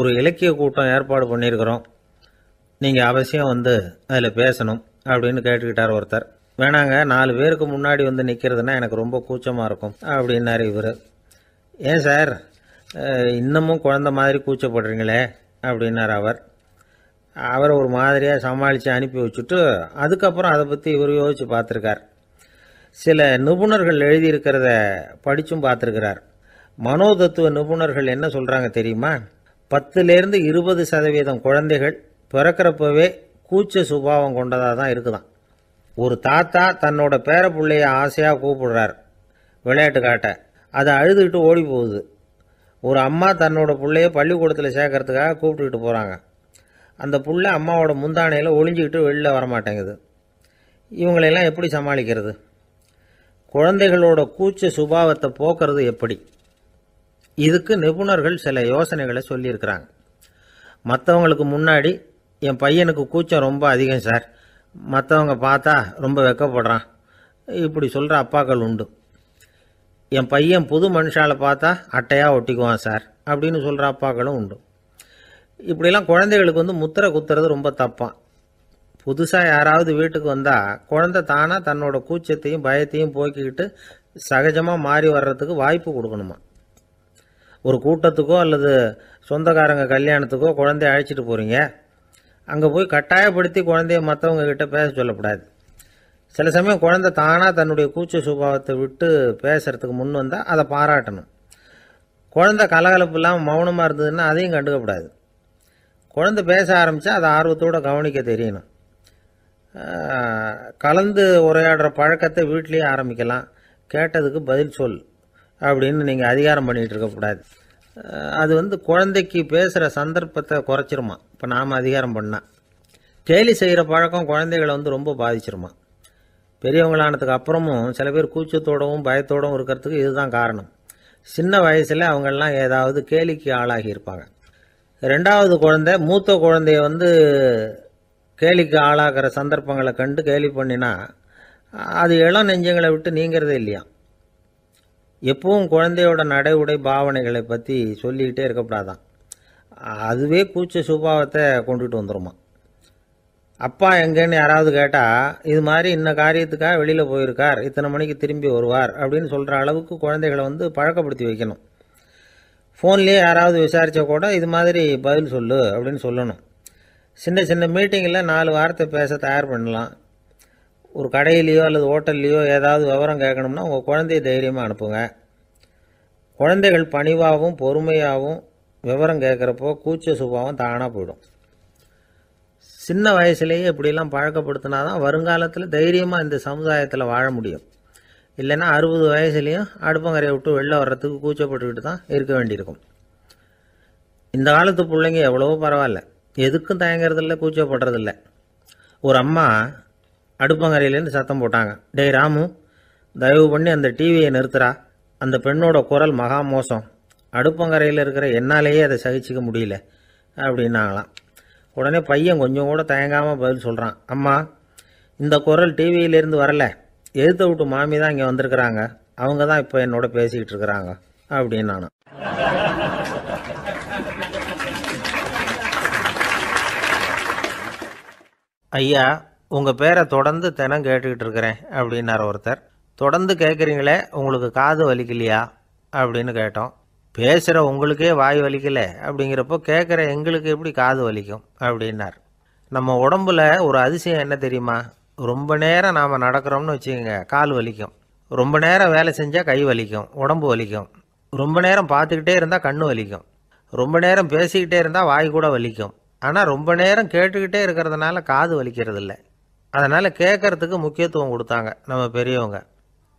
ஒரு இலக்கிய கூட்டம் ஏற்பாடு பண்ணியிருக்கிறோம் நீங்கள் அவசியம் வந்து அதில் பேசணும் அப்படின்னு கேட்டுக்கிட்டார் ஒருத்தர் வேணாங்க நாலு பேருக்கு முன்னாடி வந்து நிற்கிறதுனா எனக்கு ரொம்ப கூச்சமாக இருக்கும் அப்படின்னார் இவர் ஏன் சார் இன்னமும் குழந்த மாதிரி கூச்சப்படுறீங்களே அப்படின்னார் அவர் அவரை ஒரு மாதிரியாக சமாளித்து அனுப்பி வச்சுட்டு அதுக்கப்புறம் அதை பற்றி இவர் யோசித்து பார்த்துருக்கார் சில நிபுணர்கள் எழுதியிருக்கிறத படித்தும் பார்த்துருக்கிறார் மனோதத்துவ நிபுணர்கள் என்ன சொல்கிறாங்க தெரியுமா பத்துலேருந்து இருபது சதவீதம் குழந்தைகள் பிறக்கிறப்பவே கூச்ச சுபாவம் கொண்டதாக தான் இருக்குதான் ஒரு தாத்தா தன்னோட பேர பிள்ளைய ஆசையாக கூப்பிடுறார் விளையாட்டு காட்ட அதை அழுதுகிட்டு ஓடி போகுது ஒரு அம்மா தன்னோட பிள்ளைய பள்ளிக்கூடத்தில் சேர்க்கறதுக்காக கூப்பிட்டுக்கிட்டு போகிறாங்க அந்த புள்ள அம்மாவோட முந்தானையில் ஒளிஞ்சிக்கிட்டு வெளியில் வரமாட்டேங்குது இவங்களையெல்லாம் எப்படி சமாளிக்கிறது குழந்தைகளோட கூச்ச சுபாவத்தை போக்குறது எப்படி இதுக்கு நிபுணர்கள் சில யோசனைகளை சொல்லியிருக்கிறாங்க மற்றவங்களுக்கு முன்னாடி என் பையனுக்கு கூச்சம் ரொம்ப அதிகம் சார் மற்றவங்க பார்த்தா ரொம்ப வெக்கப்படுறான் இப்படி சொல்கிற அப்பாக்கள் உண்டு என் பையன் புது மனுஷால பார்த்தா அட்டையாக ஒட்டிக்குவான் சார் அப்படின்னு சொல்கிற அப்பாக்களும் உண்டு இப்படிலாம் குழந்தைகளுக்கு வந்து முத்திரை குத்துறது ரொம்ப தப்பான் புதுசாக யாராவது வீட்டுக்கு வந்தால் குழந்தை தானாக தன்னோட கூச்சத்தையும் பயத்தையும் போக்கிக்கிட்டு சகஜமாக மாறி வர்றதுக்கு வாய்ப்பு கொடுக்கணுமா ஒரு கூட்டத்துக்கோ அல்லது சொந்தக்காரங்க கல்யாணத்துக்கோ குழந்தைய அழைச்சிட்டு போகிறீங்க அங்கே போய் கட்டாயப்படுத்தி குழந்தைய மற்றவங்க கிட்ட பேச சொல்லக்கூடாது சில சமயம் குழந்தை தானாக தன்னுடைய கூச்ச சுபாவத்தை விட்டு பேசுகிறதுக்கு முன் வந்தால் அதை பாராட்டணும் குழந்தை கலகலப்பு இல்லாமல் மௌனமாக இருந்ததுன்னா அதையும் கண்டுக்கக்கூடாது குழந்தை பேச ஆரம்பித்தா அதை ஆர்வத்தோடு கவனிக்க தெரியணும் கலந்து உரையாடுற பழக்கத்தை வீட்லேயே ஆரம்பிக்கலாம் கேட்டதுக்கு பதில் சொல் அப்படின்னு நீங்கள் அதிகாரம் பண்ணிகிட்டு இருக்கக்கூடாது அது வந்து குழந்தைக்கு பேசுகிற சந்தர்ப்பத்தை குறைச்சிருமா இப்போ நாம் அதிகாரம் பண்ணால் கேலி செய்கிற பழக்கம் குழந்தைகளை வந்து ரொம்ப பாதிச்சிருமா பெரியவங்களானதுக்கு அப்புறமும் சில பேர் கூச்சத்தோடவும் பயத்தோடவும் இருக்கிறதுக்கு இதுதான் காரணம் சின்ன வயசில் அவங்கெல்லாம் ஏதாவது கேலிக்கு ஆளாகி இருப்பாங்க ரெண்டாவது குழந்தை மூத்த குழந்தைய வந்து கேலிக்கு ஆளாகிற சந்தர்ப்பங்களை கண்டு கேலி பண்ணினா அது இளம் நெஞ்சங்களை விட்டு நீங்கிறதே இல்லையா எப்பவும் குழந்தையோட நடை உடை பாவனைகளை பற்றி சொல்லிக்கிட்டே இருக்கக்கூடாதான் அதுவே கூச்ச சுபாவத்தை கொண்டுகிட்டு வந்துடுமா அப்பா எங்கேன்னு யாராவது கேட்டால் இது மாதிரி இன்ன காரியத்துக்காக வெளியில் போயிருக்கார் இத்தனை மணிக்கு திரும்பி வருவார் அப்படின்னு சொல்கிற அளவுக்கு குழந்தைகளை வந்து பழக்கப்படுத்தி வைக்கணும் ஃபோன்லேயே யாராவது விசாரித்தா கூட இது மாதிரி பதில் சொல்லு அப்படின்னு சொல்லணும் சின்ன சின்ன மீட்டிங்கில் நாலு வார்த்தை பேச தயார் பண்ணலாம் ஒரு கடையிலையோ அல்லது ஹோட்டல்லையோ ஏதாவது விவரம் கேட்கணும்னா உங்கள் குழந்தைய தைரியமாக அனுப்புங்க குழந்தைகள் பணிவாகவும் பொறுமையாகவும் விவரம் கேட்குறப்போ கூச்ச சுபாவம் தானாக போயிடும் சின்ன வயசுலேயே இப்படிலாம் பழக்கப்படுத்தினா தான் வருங்காலத்தில் தைரியமாக இந்த சமுதாயத்தில் வாழ முடியும் இல்லைன்னா அறுபது வயசுலேயும் அடுப்பங்கரையை விட்டு வெளில வர்றதுக்கு கூச்சப்பட்டுக்கிட்டு தான் இருக்க வேண்டியிருக்கும் இந்த காலத்து பிள்ளைங்க எவ்வளவோ பரவாயில்ல எதுக்கும் தயங்குறதில்ல கூச்சப்படுறதில்ல ஒரு அம்மா அடுப்பங்கரையிலேருந்து சத்தம் போட்டாங்க டே ராமு தயவு பண்ணி அந்த டிவியை நிறுத்துறா அந்த பெண்ணோட குரல் மகா மோசம் அடுப்பங்கரையில் இருக்கிற என்னாலேயே அதை சகிச்சிக்க முடியல அப்படின்னாங்களாம் உடனே பையன் கொஞ்சம் கூட தயங்காமல் பதில் சொல்கிறான் அம்மா இந்த குரல் டிவியிலேருந்து வரல எழுத்த விட்டு மாமி தான் இங்கே வந்திருக்கிறாங்க அவங்க தான் இப்போ என்னோட பேசிக்கிட்டு இருக்கிறாங்க அப்படின்னு ஐயா உங்கள் பேரை தொடர்ந்து தினம் கேட்டுக்கிட்டு இருக்கிறேன் அப்படின்னார் ஒருத்தர் தொடர்ந்து கேட்குறீங்களே உங்களுக்கு காது வலிக்கலையா அப்படின்னு கேட்டோம் பேசுகிற உங்களுக்கே வாய் வலிக்கலை அப்படிங்கிறப்போ கேட்குற எங்களுக்கு எப்படி காது வலிக்கும் அப்படின்னார் நம்ம உடம்பில் ஒரு அதிசயம் என்ன தெரியுமா ரொம்ப நேரம் நாம் நடக்கிறோம்னு வச்சுக்கோங்க கால் வலிக்கும் ரொம்ப நேரம் வேலை செஞ்சால் கை வலிக்கும் உடம்பு வலிக்கும் ரொம்ப நேரம் பார்த்துக்கிட்டே இருந்தால் கண் வலிக்கும் ரொம்ப நேரம் பேசிக்கிட்டே இருந்தால் வாய் கூட வலிக்கும் ஆனால் ரொம்ப நேரம் கேட்டுக்கிட்டே இருக்கிறதுனால காது வலிக்கிறது இல்லை அதனால் கேட்குறதுக்கு முக்கியத்துவம் கொடுத்தாங்க நம்ம பெரியவங்க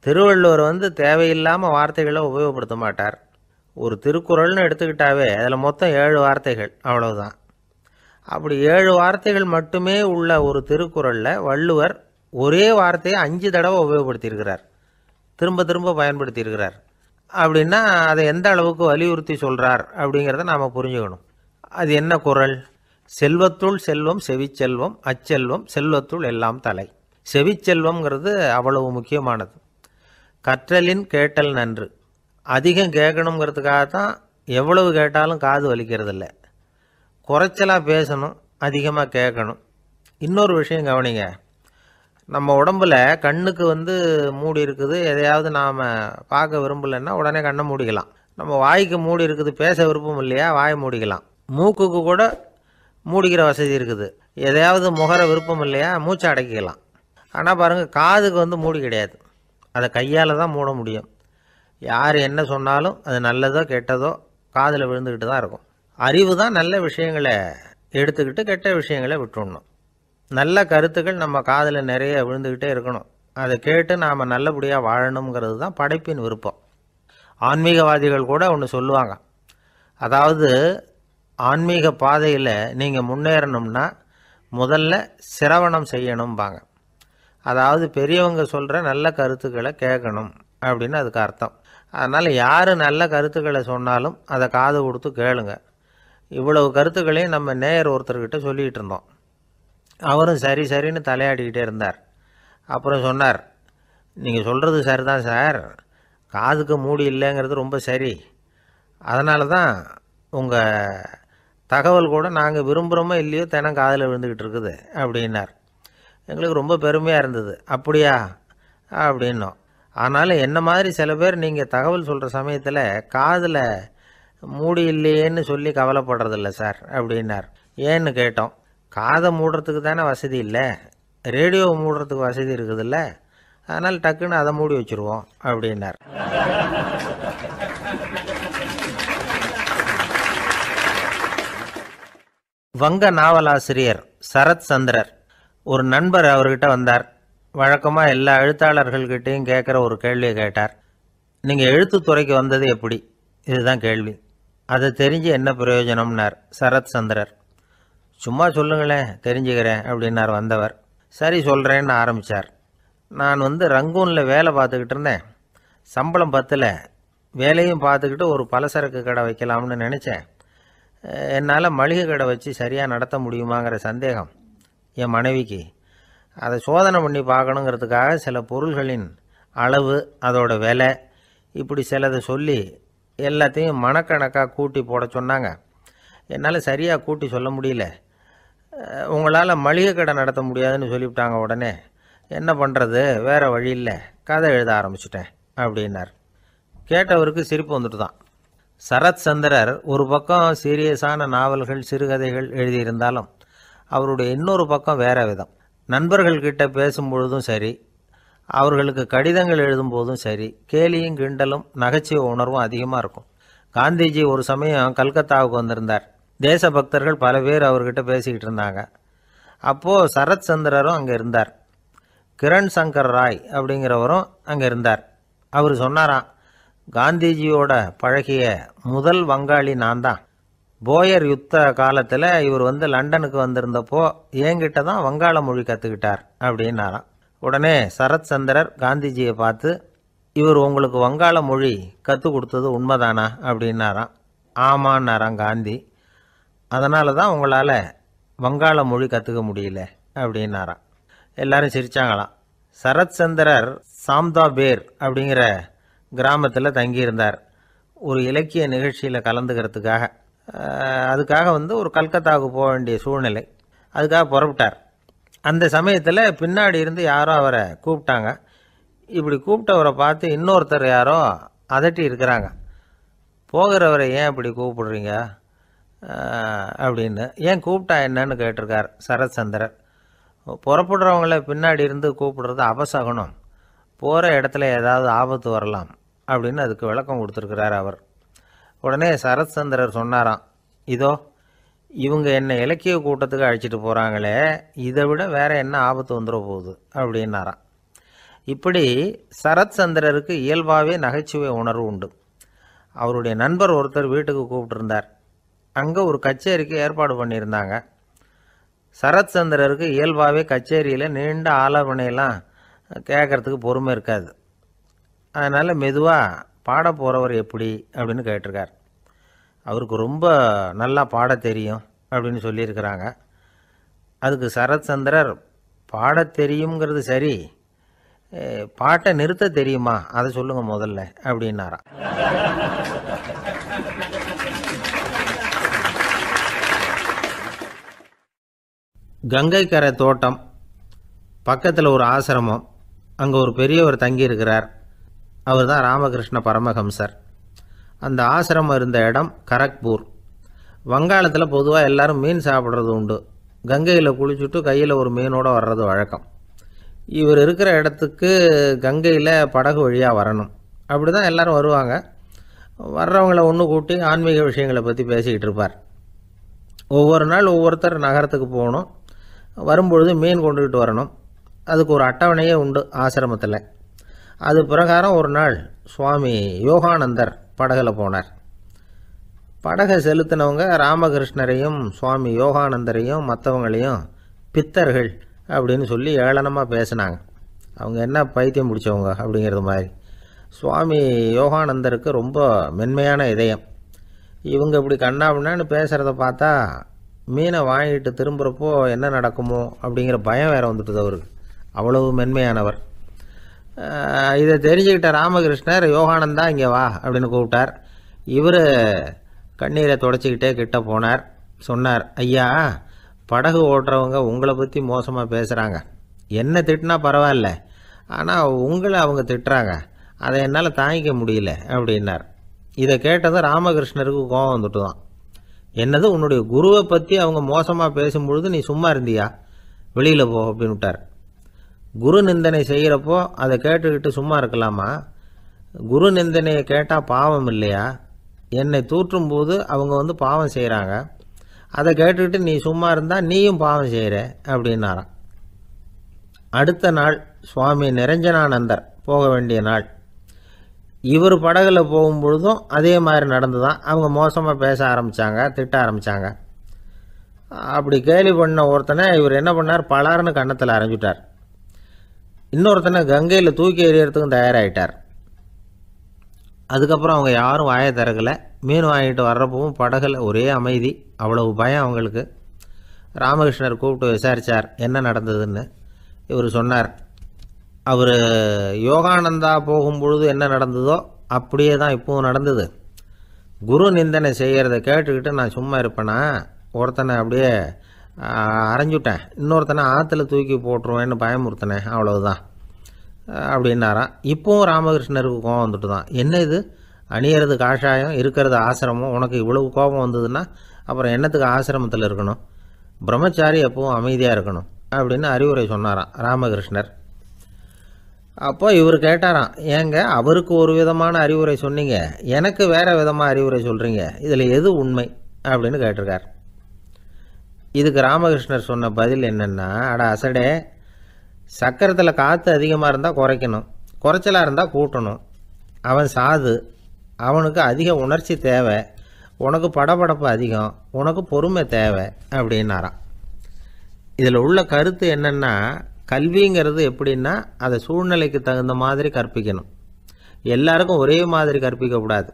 திருவள்ளுவர் வந்து தேவையில்லாமல் வார்த்தைகளை உபயோகப்படுத்த மாட்டார் ஒரு திருக்குறள்னு எடுத்துக்கிட்டாவே அதில் மொத்தம் ஏழு வார்த்தைகள் அவ்வளவுதான் அப்படி ஏழு வார்த்தைகள் மட்டுமே உள்ள ஒரு திருக்குறளில் வள்ளுவர் ஒரே வார்த்தையை அஞ்சு தடவை உபயோகப்படுத்தியிருக்கிறார் திரும்ப திரும்ப பயன்படுத்தியிருக்கிறார் அப்படின்னா அதை எந்த அளவுக்கு வலியுறுத்தி சொல்கிறார் அப்படிங்கிறத நாம் புரிஞ்சுக்கணும் அது என்ன குரல் செல்வத்துள் செல்வம் செவிச்செல்வம் அச்செல்வம் செல்வத்துள் எல்லாம் தலை செவிச்செல்வம்ங்கிறது அவ்வளவு முக்கியமானது கற்றலின் கேட்டல் நன்று அதிகம் கேட்கணுங்கிறதுக்காக தான் எவ்வளவு கேட்டாலும் காது வலிக்கிறதில்ல குறைச்சலாக பேசணும் அதிகமாக கேட்கணும் இன்னொரு விஷயம் கவனிங்க நம்ம உடம்புல கண்ணுக்கு வந்து மூடி இருக்குது எதையாவது நாம் பார்க்க விரும்பலைன்னா உடனே கண்ணை மூடிக்கலாம் நம்ம வாய்க்கு மூடி இருக்குது பேச விருப்பம் இல்லையா வாய் மூடிக்கலாம் மூக்குக்கு கூட மூடிக்கிற வசதி இருக்குது எதையாவது முகர விருப்பம் இல்லையா மூச்சை அடக்கிக்கலாம் ஆனால் பாருங்கள் காதுக்கு வந்து மூடி கிடையாது அதை கையால் தான் மூட முடியும் யார் என்ன சொன்னாலும் அது நல்லதோ கெட்டதோ காதில் விழுந்துக்கிட்டு தான் இருக்கும் அறிவு தான் நல்ல விஷயங்களை எடுத்துக்கிட்டு கெட்ட விஷயங்களை விட்டுடணும் நல்ல கருத்துக்கள் நம்ம காதில் நிறைய விழுந்துக்கிட்டே இருக்கணும் அதை கேட்டு நாம் நல்லபடியாக வாழணுங்கிறது தான் படைப்பின் விருப்பம் ஆன்மீகவாதிகள் கூட ஒன்று சொல்லுவாங்க அதாவது ஆன்மீக பாதையில் நீங்கள் முன்னேறணும்னா முதல்ல சிரவணம் செய்யணும்பாங்க அதாவது பெரியவங்க சொல்கிற நல்ல கருத்துக்களை கேட்கணும் அப்படின்னு அதுக்கு அர்த்தம் அதனால் யார் நல்ல கருத்துக்களை சொன்னாலும் அதை காது கொடுத்து கேளுங்க இவ்வளவு கருத்துக்களையும் நம்ம நேயர் ஒருத்தர்கிட்ட சொல்லிகிட்டு இருந்தோம் அவரும் சரி சரின்னு தலையாடிக்கிட்டே இருந்தார் அப்புறம் சொன்னார் நீங்கள் சொல்கிறது சரி தான் சார் காதுக்கு மூடி இல்லைங்கிறது ரொம்ப சரி அதனால தான் உங்கள் தகவல் கூட நாங்கள் விரும்புகிறோமோ இல்லையோ தினம் காதில் விழுந்துக்கிட்டு இருக்குது அப்படின்னார் எங்களுக்கு ரொம்ப பெருமையாக இருந்தது அப்படியா அப்படின்னோம் ஆனாலும் என்ன மாதிரி சில பேர் நீங்கள் தகவல் சொல்கிற சமயத்தில் காதில் மூடி இல்லையேன்னு சொல்லி கவலைப்படுறதில்ல சார் அப்படின்னார் ஏன்னு கேட்டோம் காதை மூடுறதுக்கு தானே வசதி இல்லை ரேடியோ மூடுறதுக்கு வசதி இருக்குதுல்ல அதனால் டக்குன்னு அதை மூடி வச்சுருவோம் அப்படின்னார் வங்க நாவலாசிரியர் சரத் சந்திரர் ஒரு நண்பர் அவர்கிட்ட வந்தார் வழக்கமாக எல்லா எழுத்தாளர்கள்கிட்டையும் கேட்குற ஒரு கேள்வியை கேட்டார் நீங்கள் எழுத்துத்துறைக்கு வந்தது எப்படி இதுதான் கேள்வி அதை தெரிஞ்சு என்ன பிரயோஜனம்னார் சரத் சந்திரர் சும்மா சொல்லுங்களேன் தெரிஞ்சுக்கிறேன் அப்படின்னார் வந்தவர் சரி சொல்கிறேன்னு ஆரம்பித்தார் நான் வந்து ரங்கூனில் வேலை பார்த்துக்கிட்டு இருந்தேன் சம்பளம் பத்தில் வேலையும் பார்த்துக்கிட்டு ஒரு பலசரக்கு கடை வைக்கலாம்னு நினச்சேன் என்னால் மளிகை கடை வச்சு சரியாக நடத்த முடியுமாங்கிற சந்தேகம் என் மனைவிக்கு அதை சோதனை பண்ணி பார்க்கணுங்கிறதுக்காக சில பொருள்களின் அளவு அதோட விலை இப்படி சிலதை சொல்லி எல்லாத்தையும் மனக்கணக்காக கூட்டி போட சொன்னாங்க என்னால் சரியாக கூட்டி சொல்ல முடியல உங்களால் மளிகை கடை நடத்த முடியாதுன்னு சொல்லிவிட்டாங்க உடனே என்ன பண்ணுறது வேறு வழி இல்லை கதை எழுத ஆரம்பிச்சிட்டேன் அப்படின்னார் கேட்டவருக்கு சிரிப்பு வந்துட்டு தான் சரத் சந்திரர் ஒரு பக்கம் சீரியஸான நாவல்கள் சிறுகதைகள் எழுதியிருந்தாலும் அவருடைய இன்னொரு பக்கம் வேறு விதம் நண்பர்கள்கிட்ட பேசும்பொழுதும் சரி அவர்களுக்கு கடிதங்கள் எழுதும்போதும் சரி கேலியும் கிண்டலும் நகைச்சுவை உணர்வும் அதிகமாக இருக்கும் காந்திஜி ஒரு சமயம் கல்கத்தாவுக்கு வந்திருந்தார் தேசபக்தர்கள் பல பேர் அவர்கிட்ட பேசிக்கிட்டு இருந்தாங்க அப்போது சரத் சந்திரரும் அங்கே இருந்தார் கிரண் சங்கர் ராய் அப்படிங்கிறவரும் அங்கே இருந்தார் அவர் சொன்னாராம் காந்திஜியோட பழகிய முதல் வங்காளி நான் தான் போயர் யுத்த காலத்தில் இவர் வந்து லண்டனுக்கு வந்திருந்தப்போ என்கிட்ட தான் வங்காள மொழி கற்றுக்கிட்டார் அப்படின்னாராம் உடனே சரத் சந்திரர் காந்திஜியை பார்த்து இவர் உங்களுக்கு வங்காள மொழி கற்றுக் கொடுத்தது உண்மைதானா அப்படின்னாராம் ஆமான்னாராம் காந்தி அதனால தான் உங்களால் வங்காள மொழி கற்றுக்க முடியல அப்படின்னாராம் எல்லாரும் சிரித்தாங்களாம் சரத் சந்திரர் சாம்தா பேர் அப்படிங்கிற கிராமத்தில் தங்கியிருந்தார் ஒரு இலக்கிய நிகழ்ச்சியில் கலந்துக்கிறதுக்காக அதுக்காக வந்து ஒரு கல்கத்தாவுக்கு போக வேண்டிய சூழ்நிலை அதுக்காக புறப்பட்டார் அந்த சமயத்தில் பின்னாடி இருந்து யாரோ அவரை கூப்பிட்டாங்க இப்படி கூப்பிட்டவரை பார்த்து இன்னொருத்தர் யாரோ அதட்டி இருக்கிறாங்க போகிறவரை ஏன் இப்படி கூப்பிடுறீங்க அப்படின்னு ஏன் கூப்பிட்டா என்னன்னு கேட்டிருக்கார் சரத்சந்திரர் புறப்படுறவங்கள பின்னாடி இருந்து கூப்பிடுறது அபசகுணம் போகிற இடத்துல ஏதாவது ஆபத்து வரலாம் அப்படின்னு அதுக்கு விளக்கம் கொடுத்துருக்கிறார் அவர் உடனே சரத்சந்திரர் சொன்னாராம் இதோ இவங்க என்னை இலக்கிய கூட்டத்துக்கு அழைச்சிட்டு போகிறாங்களே இதை விட வேறு என்ன ஆபத்து வந்துட போகுது அப்படின்னாராம் இப்படி சரத்சந்திரருக்கு இயல்பாகவே நகைச்சுவை உணர்வு உண்டு அவருடைய நண்பர் ஒருத்தர் வீட்டுக்கு கூப்பிட்டுருந்தார் அங்கே ஒரு கச்சேரிக்கு ஏற்பாடு பண்ணியிருந்தாங்க சரத்சந்திரருக்கு இயல்பாகவே கச்சேரியில் நீண்ட ஆலோசனையெல்லாம் கேட்குறதுக்கு பொறுமை இருக்காது அதனால் மெதுவாக பாட போகிறவர் எப்படி அப்படின்னு கேட்டிருக்கார் அவருக்கு ரொம்ப நல்லா பாட தெரியும் அப்படின்னு சொல்லியிருக்கிறாங்க அதுக்கு சரத் சந்திரர் பாட தெரியுங்கிறது சரி பாட்டை நிறுத்த தெரியுமா அதை சொல்லுங்கள் முதல்ல அப்படின்னாராம் கங்கைக்கரை தோட்டம் பக்கத்தில் ஒரு ஆசிரமம் அங்கே ஒரு பெரியவர் தங்கியிருக்கிறார் அவர் தான் ராமகிருஷ்ண பரமஹம்சர் அந்த ஆசிரமம் இருந்த இடம் கரக்பூர் வங்காளத்தில் பொதுவாக எல்லோரும் மீன் சாப்பிட்றது உண்டு கங்கையில் குளிச்சுட்டு கையில் ஒரு மீனோடு வர்றது வழக்கம் இவர் இருக்கிற இடத்துக்கு கங்கையில் படகு வழியாக வரணும் அப்படி தான் எல்லோரும் வருவாங்க வர்றவங்கள ஒன்று கூட்டி ஆன்மீக விஷயங்களை பற்றி பேசிக்கிட்டு இருப்பார் ஒவ்வொரு நாள் ஒவ்வொருத்தர் நகரத்துக்கு போகணும் வரும்பொழுது மீன் கொண்டுக்கிட்டு வரணும் அதுக்கு ஒரு அட்டவணையே உண்டு ஆசிரமத்தில் அது பிரகாரம் ஒரு நாள் சுவாமி யோகானந்தர் படகில் போனார் படகை செலுத்தினவங்க ராமகிருஷ்ணரையும் சுவாமி யோகானந்தரையும் மற்றவங்களையும் பித்தர்கள் அப்படின்னு சொல்லி ஏளனமாக பேசினாங்க அவங்க என்ன பைத்தியம் பிடிச்சவங்க அப்படிங்கிறது மாதிரி சுவாமி யோகானந்தருக்கு ரொம்ப மென்மையான இதயம் இவங்க இப்படி கண்ணாபின்னு பேசுகிறத பார்த்தா மீனை வாங்கிட்டு திரும்புகிறப்போ என்ன நடக்குமோ அப்படிங்கிற பயம் வேறு வந்துட்டுது அவருக்கு அவ்வளவு மென்மையானவர் இதை தெரிஞ்சுக்கிட்ட ராமகிருஷ்ணர் யோகானந்தா இங்கே வா அப்படின்னு கூப்பிட்டார் இவர் கண்ணீரை தொடச்சிக்கிட்டே கிட்ட போனார் சொன்னார் ஐயா படகு ஓட்டுறவங்க உங்களை பற்றி மோசமாக பேசுகிறாங்க என்ன திட்டினா பரவாயில்ல ஆனால் உங்களை அவங்க திட்டுறாங்க அதை என்னால் தாங்கிக்க முடியல அப்படின்னார் இதை கேட்டதும் ராமகிருஷ்ணருக்கு கோபம் வந்துட்டு தான் என்னது உன்னுடைய குருவை பற்றி அவங்க மோசமாக பேசும்பொழுது நீ சும்மா இருந்தியா வெளியில் போ அப்படின்னு விட்டார் குரு நிந்தனை செய்கிறப்போ அதை கேட்டுக்கிட்டு சும்மா இருக்கலாமா குரு நிந்தனையை கேட்டால் பாவம் இல்லையா என்னை தூற்றும் போது அவங்க வந்து பாவம் செய்கிறாங்க அதை கேட்டுக்கிட்டு நீ சும்மா இருந்தால் நீயும் பாவம் செய்கிற அப்படின்னாராம் அடுத்த நாள் சுவாமி நிரஞ்சனானந்தர் போக வேண்டிய நாள் இவர் படகுல போகும்பொழுதும் அதே மாதிரி நடந்து தான் அவங்க மோசமாக பேச ஆரம்பித்தாங்க திட்ட ஆரம்பித்தாங்க அப்படி கேலி பண்ண ஒருத்தனை இவர் என்ன பண்ணார் பலார்னு கன்னத்தில் அரைஞ்சிட்டார் இன்னொருத்தனை கங்கையில் தூக்கி எறியறதுக்கும் தயாராகிட்டார் அதுக்கப்புறம் அவங்க யாரும் வாயை திறக்கலை மீன் வாங்கிட்டு வர்றப்பவும் படகுல ஒரே அமைதி அவ்வளவு பயம் அவங்களுக்கு ராமகிருஷ்ணர் கூப்பிட்டு விசாரித்தார் என்ன நடந்ததுன்னு இவர் சொன்னார் அவர் யோகானந்தா போகும்பொழுது என்ன நடந்ததோ அப்படியே தான் இப்போவும் நடந்தது குரு நிந்தனை செய்கிறத கேட்டுக்கிட்டு நான் சும்மா இருப்பேனா ஒருத்தனை அப்படியே அரைஞ்சுட்டேன் இன்னொருத்தனை ஆற்றுல தூக்கி போட்டுருவேன்னு பயமுறுத்தினேன் அவ்வளவுதான் அப்படின்னாராம் இப்போவும் ராமகிருஷ்ணருக்கு கோபம் வந்துட்டு தான் என்ன இது அணியறது காஷாயம் இருக்கிறது ஆசிரமம் உனக்கு இவ்வளவு கோபம் வந்ததுன்னா அப்புறம் என்னத்துக்கு ஆசிரமத்தில் இருக்கணும் பிரம்மச்சாரி எப்பவும் அமைதியாக இருக்கணும் அப்படின்னு அறிவுரை சொன்னாராம் ராமகிருஷ்ணர் அப்போ இவர் கேட்டாராம் ஏங்க அவருக்கு ஒரு விதமான அறிவுரை சொன்னீங்க எனக்கு வேறு விதமாக அறிவுரை சொல்கிறீங்க இதில் எது உண்மை அப்படின்னு கேட்டிருக்கார் இதுக்கு ராமகிருஷ்ணர் சொன்ன பதில் என்னென்னா அட அசடே சக்கரத்தில் காற்று அதிகமாக இருந்தால் குறைக்கணும் குறைச்சலாக இருந்தால் கூட்டணும் அவன் சாது அவனுக்கு அதிக உணர்ச்சி தேவை உனக்கு படபடப்பு அதிகம் உனக்கு பொறுமை தேவை அப்படின்னாராம் இதில் உள்ள கருத்து என்னென்னா கல்விங்கிறது எப்படின்னா அதை சூழ்நிலைக்கு தகுந்த மாதிரி கற்பிக்கணும் எல்லாருக்கும் ஒரே மாதிரி கற்பிக்கக்கூடாது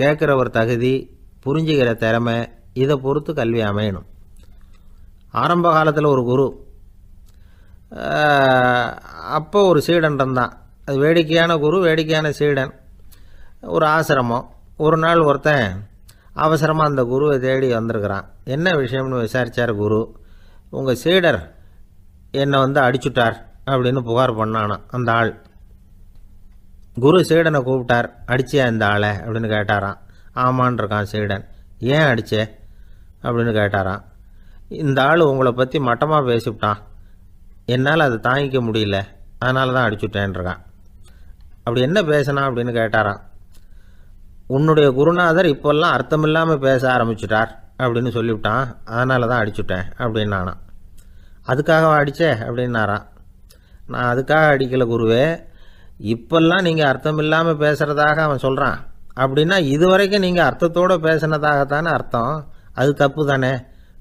கேட்குற ஒரு தகுதி புரிஞ்சுக்கிற திறமை இதை பொறுத்து கல்வி அமையணும் ஆரம்ப காலத்தில் ஒரு குரு அப்போ ஒரு சீடன் இருந்தான் அது வேடிக்கையான குரு வேடிக்கையான சீடன் ஒரு ஆசிரமம் ஒரு நாள் ஒருத்தன் அவசரமாக அந்த குருவை தேடி வந்திருக்கிறான் என்ன விஷயம்னு விசாரித்தார் குரு உங்கள் சீடர் என்னை வந்து அடிச்சுட்டார் அப்படின்னு புகார் பண்ணானா அந்த ஆள் குரு சீடனை கூப்பிட்டார் அடிச்சியா இந்த ஆளை அப்படின்னு கேட்டாரான் ஆமான் இருக்கான் சீடன் ஏன் அடிச்சே அப்படின்னு கேட்டாரான் இந்த ஆள் உங்களை பற்றி மட்டமாக பேசிவிட்டான் என்னால் அதை தாங்கிக்க முடியல அதனால தான் அடிச்சுட்டேன்ருக்கான் அப்படி என்ன பேசினா அப்படின்னு கேட்டாராம் உன்னுடைய குருநாதர் இப்போல்லாம் அர்த்தமில்லாமல் பேச ஆரம்பிச்சிட்டார் அப்படின்னு சொல்லிவிட்டான் அதனால தான் அடிச்சுட்டேன் அப்படின்னானான் அதுக்காகவா அடித்தே அப்படின்னாரான் நான் அதுக்காக அடிக்கலை குருவே இப்போல்லாம் நீங்கள் அர்த்தம் இல்லாமல் பேசுகிறதாக அவன் சொல்கிறான் அப்படின்னா இது வரைக்கும் நீங்கள் அர்த்தத்தோடு தானே அர்த்தம் அது தப்பு தானே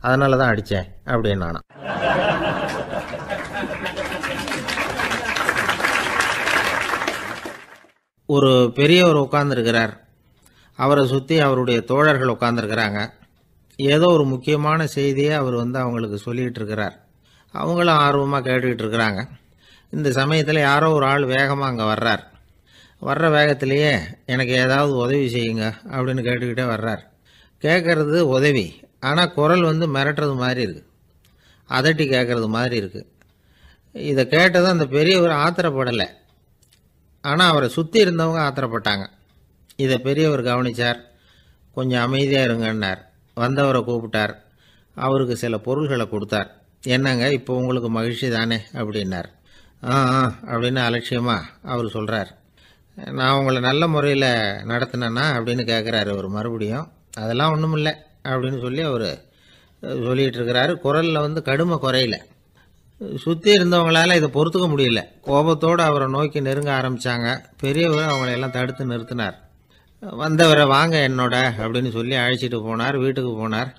அதனால தான் அடித்தேன் அப்படின்னு நானும் ஒரு பெரியவர் உட்கார்ந்துருக்கிறார் அவரை சுற்றி அவருடைய தோழர்கள் உட்காந்துருக்கிறாங்க ஏதோ ஒரு முக்கியமான செய்தியை அவர் வந்து அவங்களுக்கு சொல்லிகிட்டு இருக்கிறார் அவங்களும் ஆர்வமாக கேட்டுக்கிட்டு இருக்கிறாங்க இந்த சமயத்தில் யாரோ ஒரு ஆள் வேகமாக அங்கே வர்றார் வர்ற வேகத்திலேயே எனக்கு ஏதாவது உதவி செய்யுங்க அப்படின்னு கேட்டுக்கிட்டே வர்றார் கேட்குறது உதவி ஆனால் குரல் வந்து மிரட்டுறது மாதிரி இருக்குது அதட்டி கேட்குறது மாதிரி இருக்குது இதை கேட்டதும் அந்த பெரியவர் ஆத்திரப்படலை ஆனால் அவரை சுற்றி இருந்தவங்க ஆத்திரப்பட்டாங்க இதை பெரியவர் கவனித்தார் கொஞ்சம் அமைதியாக இருங்கன்னார் வந்தவரை கூப்பிட்டார் அவருக்கு சில பொருள்களை கொடுத்தார் என்னங்க இப்போ உங்களுக்கு மகிழ்ச்சி தானே அப்படின்னார் ஆ ஆ அப்படின்னு அலட்சியமாக அவர் சொல்கிறார் நான் உங்களை நல்ல முறையில் நடத்தினேன்னா அப்படின்னு கேட்குறாரு அவர் மறுபடியும் அதெல்லாம் ஒன்றும் இல்லை அப்படின்னு சொல்லி அவர் சொல்லிகிட்டு இருக்கிறாரு குரலில் வந்து கடுமை குறையில சுற்றி இருந்தவங்களால் இதை பொறுத்துக்க முடியல கோபத்தோடு அவரை நோக்கி நெருங்க ஆரம்பித்தாங்க பெரியவர் அவங்களையெல்லாம் தடுத்து நிறுத்தினார் வந்தவரை வாங்க என்னோட அப்படின்னு சொல்லி அழைச்சிட்டு போனார் வீட்டுக்கு போனார்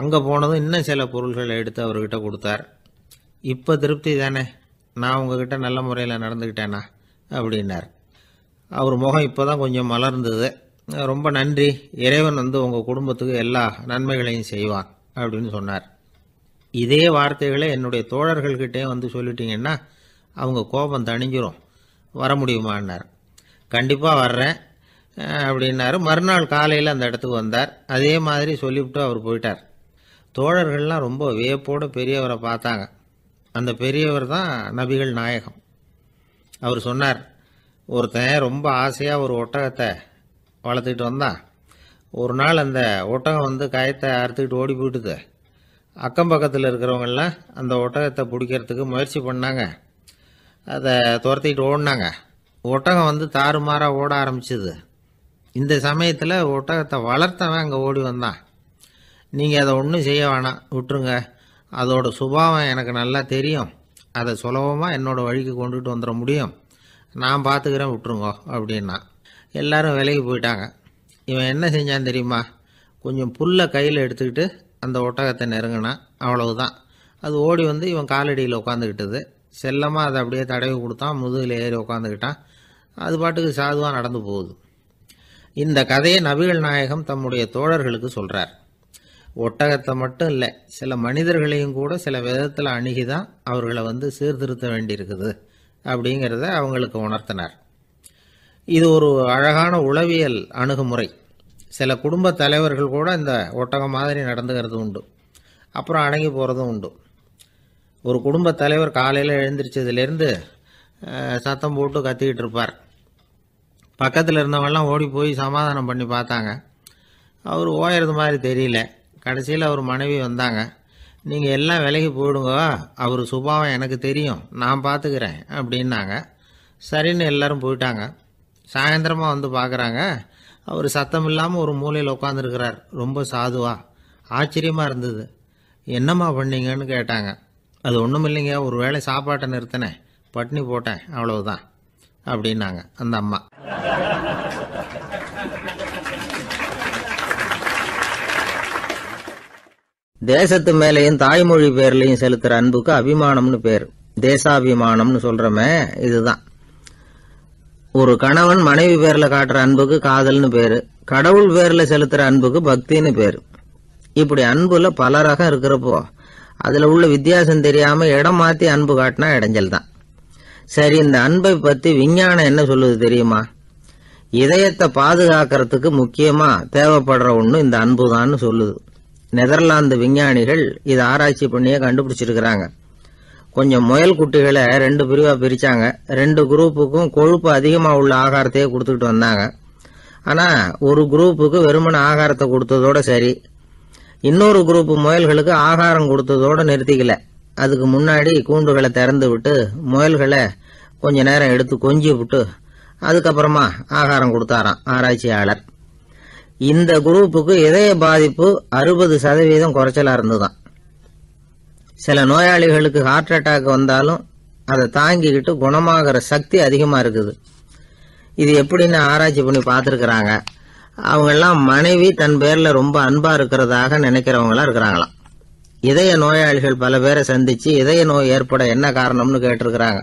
அங்கே போனதும் இன்னும் சில பொருள்களை எடுத்து அவர்கிட்ட கொடுத்தார் இப்போ திருப்தி தானே நான் உங்ககிட்ட நல்ல முறையில் நடந்துக்கிட்டேனா அப்படின்னார் அவர் முகம் இப்போ தான் கொஞ்சம் மலர்ந்தது ரொம்ப நன்றி இறைவன் வந்து உங்கள் குடும்பத்துக்கு எல்லா நன்மைகளையும் செய்வான் அப்படின்னு சொன்னார் இதே வார்த்தைகளை என்னுடைய தோழர்கள்கிட்டே வந்து சொல்லிட்டீங்கன்னா அவங்க கோபம் தணிஞ்சிரும் வர முடியுமான்னார் கண்டிப்பாக வர்றேன் அப்படின்னாரு மறுநாள் காலையில் அந்த இடத்துக்கு வந்தார் அதே மாதிரி சொல்லிவிட்டு அவர் போயிட்டார் தோழர்கள்லாம் ரொம்ப வியப்போடு பெரியவரை பார்த்தாங்க அந்த பெரியவர் தான் நபிகள் நாயகம் அவர் சொன்னார் ஒருத்தன் ரொம்ப ஆசையாக ஒரு ஒட்டகத்தை வளர்த்துக்கிட்டு வந்தான் ஒரு நாள் அந்த ஒட்டகம் வந்து காயத்தை அறுத்துக்கிட்டு ஓடி போயிட்டுது அக்கம் பக்கத்தில் இருக்கிறவங்கெல்லாம் அந்த ஒட்டகத்தை பிடிக்கிறதுக்கு முயற்சி பண்ணாங்க அதை துரத்திக்கிட்டு ஓடினாங்க ஒட்டகம் வந்து தாறுமாறாக ஓட ஆரம்பிச்சிது இந்த சமயத்தில் ஒட்டகத்தை வளர்த்தவன் அங்கே ஓடி வந்தான் நீங்கள் அதை ஒன்றும் செய்ய வேணாம் விட்டுருங்க அதோட சுபாவம் எனக்கு நல்லா தெரியும் அதை சுலபமாக என்னோடய வழிக்கு கொண்டுட்டு வந்துட முடியும் நான் பார்த்துக்கிறேன் விட்டுருங்கோ அப்படின்னா எல்லாரும் விலைக்கு போயிட்டாங்க இவன் என்ன செஞ்சான் தெரியுமா கொஞ்சம் புல்லை கையில் எடுத்துக்கிட்டு அந்த ஒட்டகத்தை நெருங்கினான் அவ்வளவுதான் அது ஓடி வந்து இவன் காலடியில் உட்காந்துக்கிட்டது செல்லமாக அதை அப்படியே தடவி கொடுத்தான் முதுகில் ஏறி உட்காந்துக்கிட்டான் அது பாட்டுக்கு சாதுவாக நடந்து போகுது இந்த கதையை நபிகள் நாயகம் தம்முடைய தோழர்களுக்கு சொல்கிறார் ஒட்டகத்தை மட்டும் இல்லை சில மனிதர்களையும் கூட சில விதத்தில் அணுகி தான் அவர்களை வந்து சீர்திருத்த வேண்டியிருக்குது அப்படிங்கிறத அவங்களுக்கு உணர்த்தினார் இது ஒரு அழகான உளவியல் அணுகுமுறை சில குடும்ப தலைவர்கள் கூட இந்த ஒட்டகம் மாதிரி நடந்துக்கிறது உண்டு அப்புறம் அடங்கி போகிறதும் உண்டு ஒரு குடும்ப தலைவர் காலையில் எழுந்திரிச்சதுலேருந்து சத்தம் போட்டு கத்திக்கிட்டு இருப்பார் பக்கத்தில் இருந்தவங்கெல்லாம் ஓடி போய் சமாதானம் பண்ணி பார்த்தாங்க அவர் ஓயறது மாதிரி தெரியல கடைசியில் அவர் மனைவி வந்தாங்க நீங்கள் எல்லாம் விலகி போயிடுங்க அவர் சுபாவம் எனக்கு தெரியும் நான் பார்த்துக்கிறேன் அப்படின்னாங்க சரின்னு எல்லோரும் போயிட்டாங்க சாயந்தரமாக வந்து பார்க்குறாங்க அவர் சத்தம் இல்லாமல் ஒரு மூலையில் உட்காந்துருக்கிறார் ரொம்ப சாதுவாக ஆச்சரியமாக இருந்தது என்னம்மா பண்ணீங்கன்னு கேட்டாங்க அது ஒன்றும் இல்லைங்க ஒரு வேளை சாப்பாட்டை நிறுத்தினேன் பட்னி போட்டேன் அவ்வளவுதான் அப்படின்னாங்க அந்த அம்மா தேசத்து மேலேயும் தாய்மொழி பேர்லையும் செலுத்துற அன்புக்கு அபிமானம்னு பேர் தேசாபிமானம்னு சொல்றமே இதுதான் ஒரு கணவன் மனைவி பேர்ல காட்டுற அன்புக்கு காதல்னு பேரு கடவுள் பேர்ல செலுத்துற அன்புக்கு பக்தின்னு பேரு இப்படி அன்புல பல ரகம் இருக்கிறப்போ அதுல உள்ள வித்தியாசம் தெரியாம இடம் மாத்தி அன்பு காட்டினா இடைஞ்சல் தான் சரி இந்த அன்பை பத்தி விஞ்ஞானம் என்ன சொல்லுது தெரியுமா இதயத்தை பாதுகாக்கிறதுக்கு முக்கியமா தேவைப்படுற ஒன்று இந்த அன்பு தான் சொல்லுது நெதர்லாந்து விஞ்ஞானிகள் இதை ஆராய்ச்சி பண்ணியே கண்டுபிடிச்சிருக்கிறாங்க கொஞ்சம் முயல் குட்டிகளை ரெண்டு பிரிவாக பிரித்தாங்க ரெண்டு குரூப்புக்கும் கொழுப்பு அதிகமாக உள்ள ஆகாரத்தையே கொடுத்துக்கிட்டு வந்தாங்க ஆனால் ஒரு குரூப்புக்கு வெறுமன ஆகாரத்தை கொடுத்ததோட சரி இன்னொரு குரூப் முயல்களுக்கு ஆகாரம் கொடுத்ததோட நிறுத்திக்கல அதுக்கு முன்னாடி கூண்டுகளை திறந்து விட்டு முயல்களை கொஞ்ச நேரம் எடுத்து கொஞ்சி விட்டு அதுக்கப்புறமா ஆகாரம் கொடுத்தாராம் ஆராய்ச்சியாளர் இந்த குரூப்புக்கு இதய பாதிப்பு அறுபது சதவீதம் குறைச்சலாக இருந்துதான் சில நோயாளிகளுக்கு ஹார்ட் அட்டாக் வந்தாலும் அதை தாங்கிக்கிட்டு குணமாகிற சக்தி அதிகமாக இருக்குது இது எப்படின்னு ஆராய்ச்சி பண்ணி பார்த்துருக்குறாங்க அவங்கெல்லாம் மனைவி தன் பேரில் ரொம்ப அன்பாக இருக்கிறதாக நினைக்கிறவங்களாம் இருக்கிறாங்களாம் இதய நோயாளிகள் பல பேரை சந்தித்து இதய நோய் ஏற்பட என்ன காரணம்னு கேட்டிருக்கிறாங்க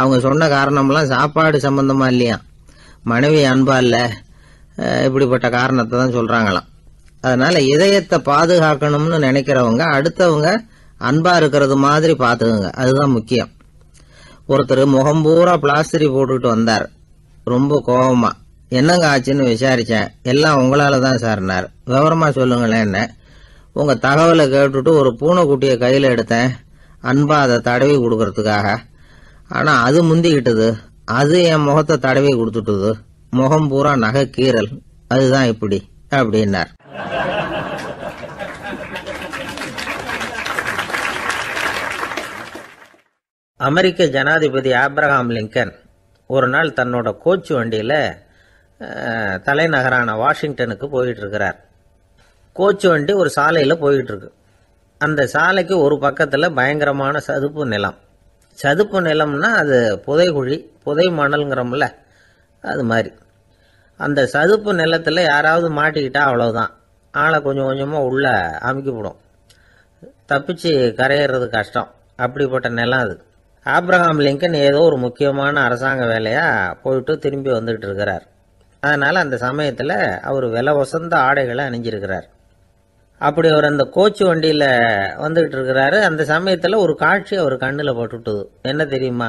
அவங்க சொன்ன காரணம்லாம் சாப்பாடு சம்மந்தமாக இல்லையா மனைவி அன்பா இல்லை இப்படிப்பட்ட காரணத்தை தான் சொல்கிறாங்களாம் அதனால் இதயத்தை பாதுகாக்கணும்னு நினைக்கிறவங்க அடுத்தவங்க அன்பாக இருக்கிறது மாதிரி பார்த்துக்குங்க அதுதான் முக்கியம் ஒருத்தர் முகம் பூரா பிளாஸ்டரி போட்டுட்டு வந்தார் ரொம்ப கோபமா என்னங்க ஆச்சுன்னு விசாரித்தேன் எல்லாம் உங்களால் தான் சார்னார் விவரமாக சொல்லுங்களேன் உங்கள் தகவலை கேட்டுட்டு ஒரு பூனைக்குட்டியை கையில் எடுத்தேன் அன்பா அதை தடவி கொடுக்கறதுக்காக ஆனால் அது முந்திக்கிட்டது அது என் முகத்தை தடவி கொடுத்துட்டுது முகம் பூரா நகை கீரல் அதுதான் இப்படி அப்படின்னார் அமெரிக்க ஜனாதிபதி ஆப்ரஹாம் லிங்கன் ஒரு நாள் தன்னோட கோச்சு வண்டியில் தலைநகரான வாஷிங்டனுக்கு போயிட்டு இருக்கிறார் கோச்சு வண்டி ஒரு சாலையில் போயிட்டு இருக்கு அந்த சாலைக்கு ஒரு பக்கத்தில் பயங்கரமான சதுப்பு நிலம் சதுப்பு நிலம்னா அது புதைகுழி புதை மணல்ங்கிறோம்ல அது மாதிரி அந்த சதுப்பு நிலத்தில் யாராவது மாட்டிக்கிட்டா அவ்வளோதான் ஆளை கொஞ்சம் கொஞ்சமாக உள்ளே அமுக்கிவிடும் தப்பிச்சு கரையிறது கஷ்டம் அப்படிப்பட்ட நிலம் அது ஆப்ரஹாம் லிங்கன் ஏதோ ஒரு முக்கியமான அரசாங்க வேலையாக போயிட்டு திரும்பி வந்துட்டு இருக்கிறார் அதனால் அந்த சமயத்தில் அவர் வில வசந்த ஆடைகளை அணிஞ்சிருக்கிறார் அப்படி அவர் அந்த கோச்சு வண்டியில் வந்துகிட்டு இருக்கிறாரு அந்த சமயத்தில் ஒரு காட்சி அவர் கண்ணில் போட்டுட்டுது என்ன தெரியுமா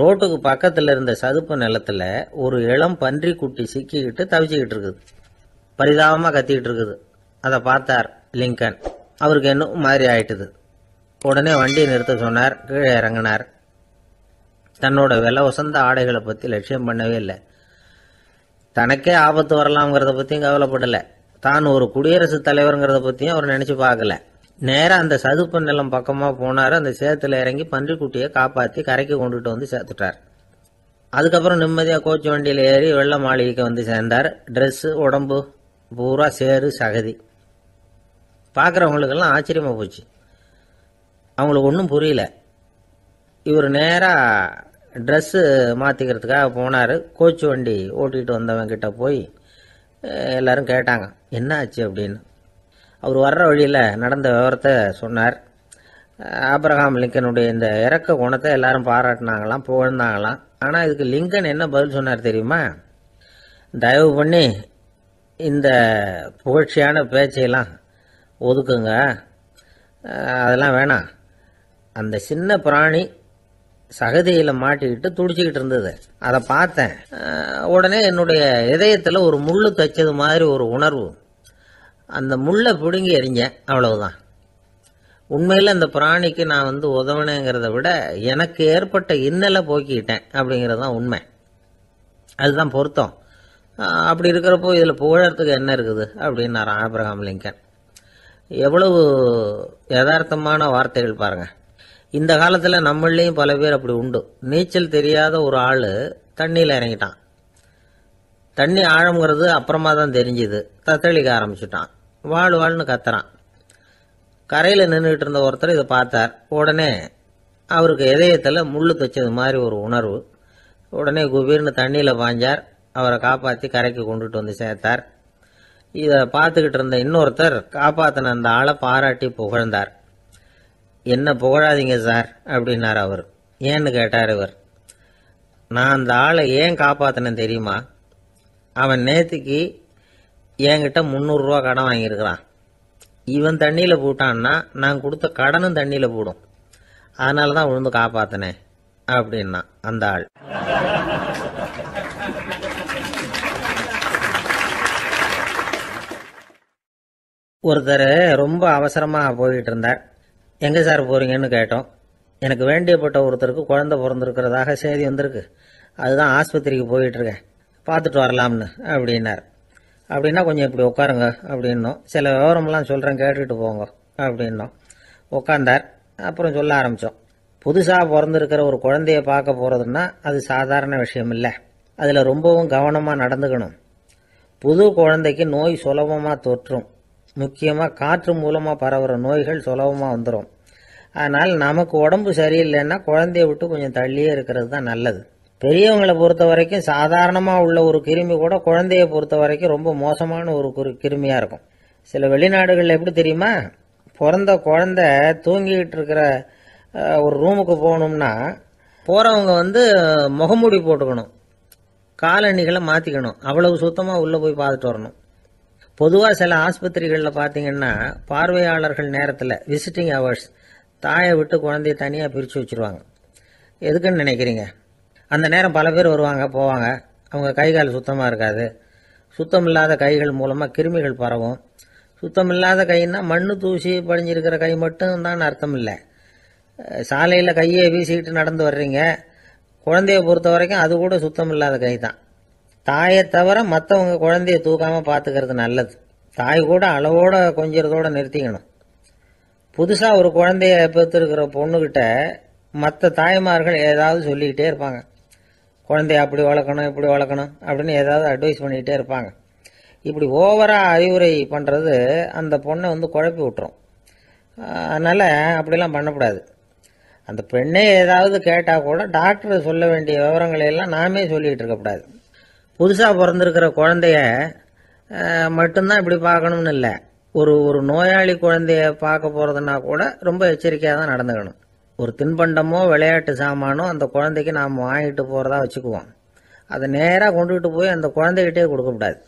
ரோட்டுக்கு பக்கத்தில் இருந்த சதுப்பு நிலத்தில் ஒரு இளம் பன்றி குட்டி சிக்கிக்கிட்டு தவிச்சிக்கிட்டு இருக்குது பரிதாபமாக கத்திக்கிட்டு இருக்குது அதை பார்த்தார் லிங்கன் அவருக்கு என்ன மாதிரி ஆயிட்டுது உடனே வண்டியை நிறுத்த சொன்னார் கீழே இறங்கினார் தன்னோட விலை உசந்த ஆடைகளை பற்றி லட்சியம் பண்ணவே இல்லை தனக்கே ஆபத்து வரலாம்ங்கிறத பற்றியும் கவலைப்படலை தான் ஒரு குடியரசுத் தலைவருங்கிறத பற்றியும் அவர் நினச்சி பார்க்கல நேராக அந்த சதுப்பு நிலம் பக்கமாக போனார் அந்த சேத்துல இறங்கி பன்றிக்குட்டியை காப்பாற்றி கரைக்கு கொண்டுட்டு வந்து சேர்த்துட்டார் அதுக்கப்புறம் நிம்மதியாக கோச்சு வண்டியில் ஏறி வெள்ள மாளிகைக்கு வந்து சேர்ந்தார் ட்ரெஸ்ஸு உடம்பு பூரா சேரு சகதி பார்க்குறவங்களுக்கெல்லாம் ஆச்சரியமாக போச்சு அவங்களுக்கு ஒன்றும் புரியல இவர் நேராக ட்ரெஸ்ஸு மாற்றிக்கிறதுக்காக போனார் கோச் வண்டி ஓட்டிகிட்டு வந்தவங்கிட்ட போய் எல்லோரும் கேட்டாங்க என்ன ஆச்சு அப்படின்னு அவர் வர்ற வழியில் நடந்த விவரத்தை சொன்னார் ஆப்ரஹாம் லிங்கனுடைய இந்த இறக்க குணத்தை எல்லாரும் பாராட்டினாங்களாம் புகழ்ந்தாங்களாம் ஆனால் இதுக்கு லிங்கன் என்ன பதில் சொன்னார் தெரியுமா தயவு பண்ணி இந்த புகழ்ச்சியான பேச்சையெல்லாம் ஒதுக்குங்க அதெல்லாம் வேணாம் அந்த சின்ன பிராணி சகதியில் மாட்டிக்கிட்டு துடிச்சுக்கிட்டு இருந்தது அதை பார்த்தேன் உடனே என்னுடைய இதயத்தில் ஒரு முள் தைச்சது மாதிரி ஒரு உணர்வு அந்த முள்ளை பிடுங்கி எறிஞ்சேன் அவ்வளவுதான் உண்மையில் அந்த பிராணிக்கு நான் வந்து உதவினேங்கிறத விட எனக்கு ஏற்பட்ட இன்னலை போக்கிக்கிட்டேன் அப்படிங்கிறது தான் உண்மை அதுதான் பொருத்தம் அப்படி இருக்கிறப்போ இதில் புகழறதுக்கு என்ன இருக்குது அப்படின்னாரான் ஆப்ரஹாம் லிங்கன் எவ்வளவு யதார்த்தமான வார்த்தைகள் பாருங்கள் இந்த காலத்தில் நம்மளையும் பல பேர் அப்படி உண்டு நீச்சல் தெரியாத ஒரு ஆள் தண்ணியில் இறங்கிட்டான் தண்ணி ஆழங்கிறது அப்புறமா தான் தெரிஞ்சுது தத்தளிக்க ஆரம்பிச்சுட்டான் வாழ் வாழ்னு கத்துறான் கரையில் நின்றுட்டு இருந்த ஒருத்தர் இதை பார்த்தார் உடனே அவருக்கு இதயத்தில் முள் தைச்சது மாதிரி ஒரு உணர்வு உடனே குபீர்னு தண்ணியில் பாஞ்சார் அவரை காப்பாற்றி கரைக்கு கொண்டுட்டு வந்து சேர்த்தார் இதை பார்த்துக்கிட்டு இருந்த இன்னொருத்தர் காப்பாற்றின அந்த ஆளை பாராட்டி புகழ்ந்தார் என்ன புகழாதீங்க சார் அப்படின்னார் அவர் ஏன்னு கேட்டார் இவர் நான் அந்த ஆளை ஏன் காப்பாற்றினேன் தெரியுமா அவன் நேற்றுக்கு என்கிட்ட முந்நூறுரூவா கடன் வாங்கியிருக்கிறான் இவன் தண்ணியில் போட்டான்னா நான் கொடுத்த கடனும் தண்ணியில் போடும் அதனால தான் விழுந்து காப்பாற்றினேன் அப்படின்னா அந்த ஆள் ஒருத்தர் ரொம்ப அவசரமாக போயிட்டு இருந்தார் எங்கே சார் போகிறீங்கன்னு கேட்டோம் எனக்கு வேண்டியப்பட்ட ஒருத்தருக்கு குழந்தை பிறந்திருக்கிறதாக செய்தி வந்திருக்கு அதுதான் ஆஸ்பத்திரிக்கு போயிட்டுருக்கேன் பார்த்துட்டு வரலாம்னு அப்படின்னார் அப்படின்னா கொஞ்சம் இப்படி உட்காருங்க அப்படின்னோம் சில விவரம்லாம் சொல்கிறேன் கேட்டுட்டு போங்க அப்படின்னோம் உட்காந்தார் அப்புறம் சொல்ல ஆரம்பித்தோம் புதுசாக பிறந்திருக்கிற ஒரு குழந்தைய பார்க்க போகிறதுன்னா அது சாதாரண விஷயம் இல்லை அதில் ரொம்பவும் கவனமாக நடந்துக்கணும் புது குழந்தைக்கு நோய் சுலபமாக தொற்றும் முக்கியமாக காற்று மூலமாக பரவுகிற நோய்கள் சுலபமாக வந்துடும் அதனால் நமக்கு உடம்பு சரியில்லைன்னா குழந்தைய விட்டு கொஞ்சம் தள்ளியே இருக்கிறது தான் நல்லது பெரியவங்களை பொறுத்த வரைக்கும் சாதாரணமாக உள்ள ஒரு கிருமி கூட குழந்தைய பொறுத்த வரைக்கும் ரொம்ப மோசமான ஒரு கிருமியாக இருக்கும் சில வெளிநாடுகளில் எப்படி தெரியுமா பிறந்த குழந்த தூங்கிக்கிட்டு இருக்கிற ஒரு ரூமுக்கு போகணும்னா போகிறவங்க வந்து முகமூடி போட்டுக்கணும் காலணிகளை மாற்றிக்கணும் அவ்வளவு சுத்தமாக உள்ளே போய் பார்த்துட்டு வரணும் பொதுவாக சில ஆஸ்பத்திரிகளில் பார்த்தீங்கன்னா பார்வையாளர்கள் நேரத்தில் விசிட்டிங் ஹவர்ஸ் தாயை விட்டு குழந்தைய தனியாக பிரித்து வச்சுருவாங்க எதுக்குன்னு நினைக்கிறீங்க அந்த நேரம் பல பேர் வருவாங்க போவாங்க அவங்க கை கால் சுத்தமாக இருக்காது சுத்தம் இல்லாத கைகள் மூலமாக கிருமிகள் பரவும் சுத்தம் இல்லாத கைன்னா மண் தூசி படிஞ்சிருக்கிற கை மட்டும் தான் அர்த்தம் இல்லை சாலையில் கையை வீசிக்கிட்டு நடந்து வர்றீங்க குழந்தைய பொறுத்த வரைக்கும் அது கூட சுத்தம் இல்லாத கை தான் தாயை தவிர மற்றவங்க குழந்தைய தூக்காமல் பார்த்துக்கிறது நல்லது தாய் கூட அளவோட கொஞ்சிறதோட நிறுத்திக்கணும் புதுசாக ஒரு குழந்தைய பெற்றுருக்கிற பொண்ணுக்கிட்ட மற்ற தாய்மார்கள் ஏதாவது சொல்லிக்கிட்டே இருப்பாங்க குழந்தைய அப்படி வளர்க்கணும் இப்படி வளர்க்கணும் அப்படின்னு ஏதாவது அட்வைஸ் பண்ணிக்கிட்டே இருப்பாங்க இப்படி ஓவராக அறிவுரை பண்ணுறது அந்த பொண்ணை வந்து குழப்பி விட்டுரும் அதனால் அப்படிலாம் பண்ணக்கூடாது அந்த பெண்ணே ஏதாவது கேட்டால் கூட டாக்டர் சொல்ல வேண்டிய விவரங்களையெல்லாம் நாமே சொல்லிகிட்டு இருக்கக்கூடாது புதுசாக பிறந்திருக்கிற குழந்தைய மட்டும்தான் இப்படி பார்க்கணும்னு இல்லை ஒரு ஒரு நோயாளி குழந்தைய பார்க்க போகிறதுனா கூட ரொம்ப எச்சரிக்கையாக தான் நடந்துக்கணும் ஒரு தின்பண்டமோ விளையாட்டு சாமானோ அந்த குழந்தைக்கு நாம் வாங்கிட்டு போகிறதா வச்சுக்குவோம் அதை நேராக கொண்டுகிட்டு போய் அந்த குழந்தைகிட்டே கொடுக்கக்கூடாது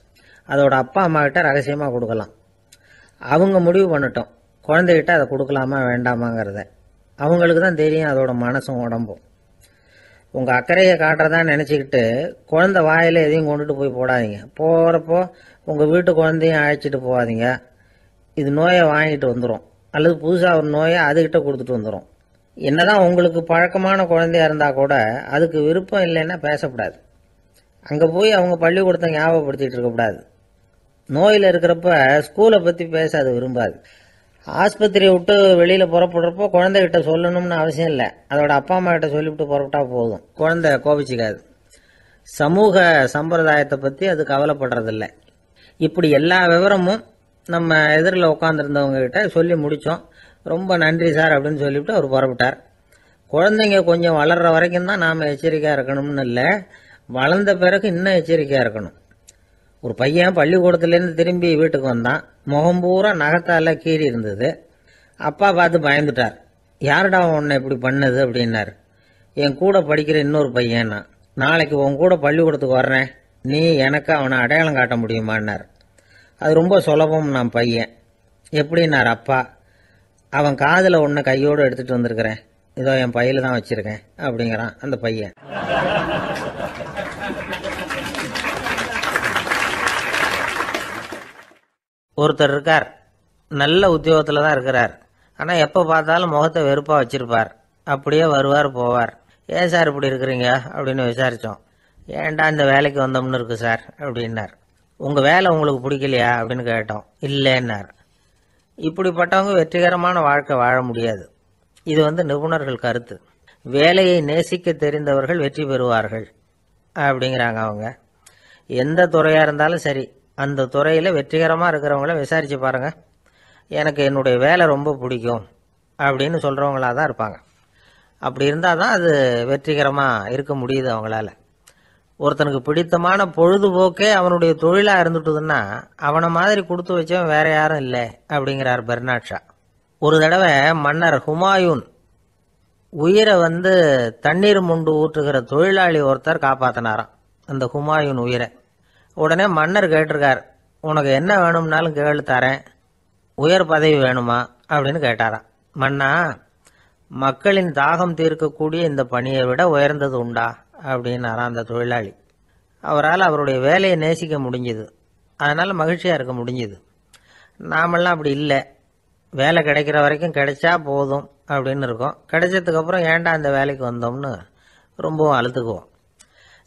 அதோட அப்பா அம்மாக்கிட்ட ரகசியமாக கொடுக்கலாம் அவங்க முடிவு பண்ணிட்டோம் குழந்தைகிட்ட அதை கொடுக்கலாமா வேண்டாமாங்கிறத அவங்களுக்கு தான் தெரியும் அதோட மனசும் உடம்பும் உங்கள் அக்கறையை காட்டுறதான்னு நினச்சிக்கிட்டு குழந்த வாயில் எதையும் கொண்டுட்டு போய் போடாதீங்க போகிறப்போ உங்கள் வீட்டு குழந்தையும் அழைச்சிட்டு போகாதீங்க இது நோயை வாங்கிட்டு வந்துடும் அல்லது புதுசாக ஒரு நோயை அதுக்கிட்ட கொடுத்துட்டு வந்துடும் என்னதான் உங்களுக்கு பழக்கமான குழந்தையாக இருந்தால் கூட அதுக்கு விருப்பம் இல்லைன்னா பேசக்கூடாது அங்கே போய் அவங்க பள்ளிக்கூடத்தை ஞாபகப்படுத்திகிட்டு இருக்கக்கூடாது நோயில் இருக்கிறப்ப ஸ்கூலை பற்றி பேச அது விரும்பாது ஆஸ்பத்திரியை விட்டு வெளியில் புறப்படுறப்போ குழந்தைகிட்ட சொல்லணும்னு அவசியம் இல்லை அதோட அப்பா அம்மா கிட்ட சொல்லிவிட்டு புறப்பட்டா போதும் குழந்தை கோபிச்சிக்காது சமூக சம்பிரதாயத்தை பற்றி அது கவலைப்படுறதில்ல இப்படி எல்லா விவரமும் நம்ம எதிரில் உட்காந்துருந்தவங்க கிட்ட சொல்லி முடித்தோம் ரொம்ப நன்றி சார் அப்படின்னு சொல்லிவிட்டு அவர் புறப்பட்டார் குழந்தைங்க கொஞ்சம் வளர்கிற வரைக்கும் தான் நாம் எச்சரிக்கையாக இருக்கணும்னு இல்லை வளர்ந்த பிறகு இன்னும் எச்சரிக்கையாக இருக்கணும் ஒரு பையன் பள்ளிக்கூடத்துலேருந்து திரும்பி வீட்டுக்கு வந்தான் முகம் பூரா நகத்தால் கீறி இருந்தது அப்பா பார்த்து பயந்துட்டார் யாருடா உன்னை இப்படி பண்ணது அப்படின்னாரு என் கூட படிக்கிற இன்னொரு பையன்னா நாளைக்கு உன் கூட பள்ளிக்கூடத்துக்கு வர்றேன் நீ எனக்கு அவனை அடையாளம் காட்ட முடியுமான்னார் அது ரொம்ப சுலபம் நான் பையன் எப்படின்னார் அப்பா அவன் காதில் ஒன்று கையோடு எடுத்துகிட்டு வந்திருக்கிறேன் இதோ என் பையில் தான் வச்சுருக்கேன் அப்படிங்கிறான் அந்த பையன் ஒருத்தர் இருக்கார் நல்ல உத்தியோகத்தில் தான் இருக்கிறார் ஆனால் எப்போ பார்த்தாலும் முகத்தை வெறுப்பாக வச்சுருப்பார் அப்படியே வருவார் போவார் ஏன் சார் இப்படி இருக்கிறீங்க அப்படின்னு விசாரித்தோம் ஏன்டா இந்த வேலைக்கு வந்தோம்னு இருக்கு சார் அப்படின்னார் உங்கள் வேலை உங்களுக்கு பிடிக்கலையா அப்படின்னு கேட்டோம் இல்லைன்னார் இப்படிப்பட்டவங்க வெற்றிகரமான வாழ்க்கை வாழ முடியாது இது வந்து நிபுணர்கள் கருத்து வேலையை நேசிக்க தெரிந்தவர்கள் வெற்றி பெறுவார்கள் அப்படிங்கிறாங்க அவங்க எந்த துறையாக இருந்தாலும் சரி அந்த துறையில் வெற்றிகரமாக இருக்கிறவங்கள விசாரித்து பாருங்கள் எனக்கு என்னுடைய வேலை ரொம்ப பிடிக்கும் அப்படின்னு சொல்கிறவங்களாக தான் இருப்பாங்க அப்படி இருந்தால் தான் அது வெற்றிகரமாக இருக்க முடியுது அவங்களால ஒருத்தனுக்கு பிடித்தமான பொழுதுபோக்கே அவனுடைய தொழிலாக இருந்துட்டுதுன்னா அவனை மாதிரி கொடுத்து வச்சவன் வேற யாரும் இல்லை அப்படிங்கிறார் பெர்னாட்ஷா ஒரு தடவை மன்னர் ஹுமாயூன் உயிரை வந்து தண்ணீர் முண்டு ஊற்றுகிற தொழிலாளி ஒருத்தர் காப்பாத்தினாராம் அந்த ஹுமாயூன் உயிரை உடனே மன்னர் கேட்டிருக்கார் உனக்கு என்ன வேணும்னாலும் கேள் தரேன் உயர் பதவி வேணுமா அப்படின்னு கேட்டாராம் மன்னா மக்களின் தாகம் தீர்க்கக்கூடிய இந்த பணியை விட உயர்ந்தது உண்டா அப்படின்னாராம் அந்த தொழிலாளி அவரால் அவருடைய வேலையை நேசிக்க முடிஞ்சுது அதனால் மகிழ்ச்சியாக இருக்க முடிஞ்சுது நாமெல்லாம் அப்படி இல்லை வேலை கிடைக்கிற வரைக்கும் கிடைச்சா போதும் அப்படின்னு இருக்கோம் கிடைச்சதுக்கப்புறம் ஏன்டா அந்த வேலைக்கு வந்தோம்னு ரொம்பவும் அழுத்துக்குவோம்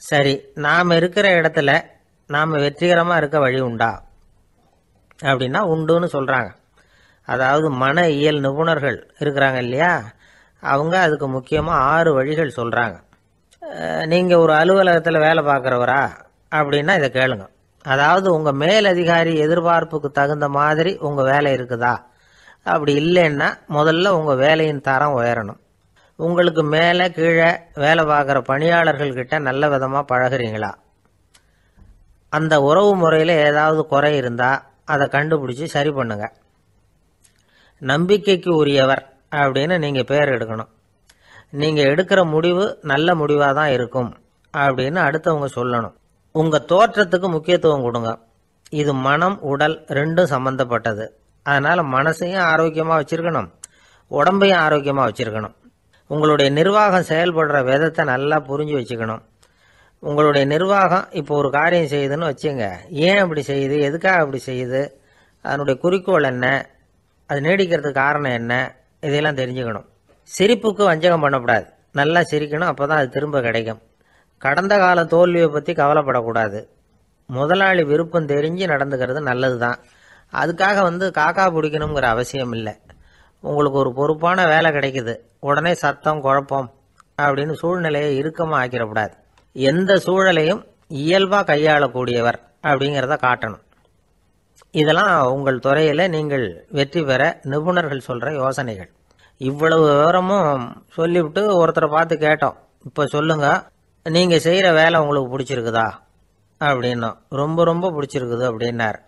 சரி நாம் இருக்கிற இடத்துல நாம் வெற்றிகரமாக இருக்க வழி உண்டா அப்படின்னா உண்டுன்னு சொல்கிறாங்க அதாவது மன இயல் நிபுணர்கள் இருக்கிறாங்க இல்லையா அவங்க அதுக்கு முக்கியமாக ஆறு வழிகள் சொல்கிறாங்க நீங்கள் ஒரு அலுவலகத்தில் வேலை பார்க்குறவரா அப்படின்னா இதை கேளுங்க அதாவது உங்கள் மேலதிகாரி எதிர்பார்ப்புக்கு தகுந்த மாதிரி உங்கள் வேலை இருக்குதா அப்படி இல்லைன்னா முதல்ல உங்கள் வேலையின் தரம் உயரணும் உங்களுக்கு மேலே கீழே வேலை பார்க்குற பணியாளர்கள்கிட்ட நல்ல விதமாக பழகிறீங்களா அந்த உறவு முறையில் ஏதாவது குறை இருந்தால் அதை கண்டுபிடிச்சி சரி பண்ணுங்க நம்பிக்கைக்கு உரியவர் அப்படின்னு நீங்கள் பேர் எடுக்கணும் நீங்கள் எடுக்கிற முடிவு நல்ல முடிவாக தான் இருக்கும் அப்படின்னு அடுத்தவங்க சொல்லணும் உங்கள் தோற்றத்துக்கு முக்கியத்துவம் கொடுங்க இது மனம் உடல் ரெண்டும் சம்மந்தப்பட்டது அதனால் மனசையும் ஆரோக்கியமாக வச்சுருக்கணும் உடம்பையும் ஆரோக்கியமாக வச்சுருக்கணும் உங்களுடைய நிர்வாகம் செயல்படுற விதத்தை நல்லா புரிஞ்சு வச்சுக்கணும் உங்களுடைய நிர்வாகம் இப்போ ஒரு காரியம் செய்யுதுன்னு வச்சுங்க ஏன் அப்படி செய்யுது எதுக்காக அப்படி செய்யுது அதனுடைய குறிக்கோள் என்ன அது நீடிக்கிறதுக்கு காரணம் என்ன இதையெல்லாம் தெரிஞ்சுக்கணும் சிரிப்புக்கு வஞ்சகம் பண்ணக்கூடாது நல்லா சிரிக்கணும் அப்போ தான் அது திரும்ப கிடைக்கும் கடந்த கால தோல்வியை பற்றி கவலைப்படக்கூடாது முதலாளி விருப்பம் தெரிஞ்சு நடந்துக்கிறது நல்லது தான் அதுக்காக வந்து காக்கா பிடிக்கணுங்கிற அவசியம் இல்லை உங்களுக்கு ஒரு பொறுப்பான வேலை கிடைக்குது உடனே சத்தம் குழப்பம் அப்படின்னு சூழ்நிலையை இறுக்கமாக ஆக்கிடக்கூடாது எந்த சூழலையும் இயல்பாக கையாளக்கூடியவர் அப்படிங்கிறத காட்டணும் இதெல்லாம் உங்கள் துறையில் நீங்கள் வெற்றி பெற நிபுணர்கள் சொல்கிற யோசனைகள் இவ்வளவு விவரமும் சொல்லிவிட்டு ஒருத்தரை பார்த்து கேட்டோம் இப்போ சொல்லுங்கள் நீங்கள் செய்கிற வேலை உங்களுக்கு பிடிச்சிருக்குதா அப்படின்னோம் ரொம்ப ரொம்ப பிடிச்சிருக்குது அப்படின்னார்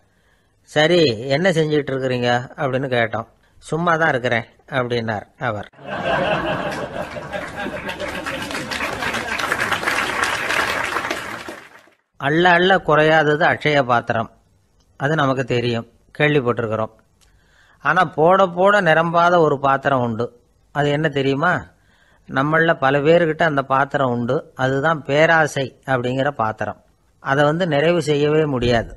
சரி என்ன செஞ்சுக்கிட்டு இருக்கிறீங்க அப்படின்னு கேட்டோம் சும்மா தான் இருக்கிறேன் அப்படின்னார் அவர் அள்ள அள்ள குறையாதது அக்ஷய பாத்திரம் அது நமக்கு தெரியும் கேள்விப்பட்டிருக்கிறோம் ஆனால் போட போட நிரம்பாத ஒரு பாத்திரம் உண்டு அது என்ன தெரியுமா நம்மளில் பல பேர்கிட்ட அந்த பாத்திரம் உண்டு அதுதான் பேராசை அப்படிங்கிற பாத்திரம் அதை வந்து நிறைவு செய்யவே முடியாது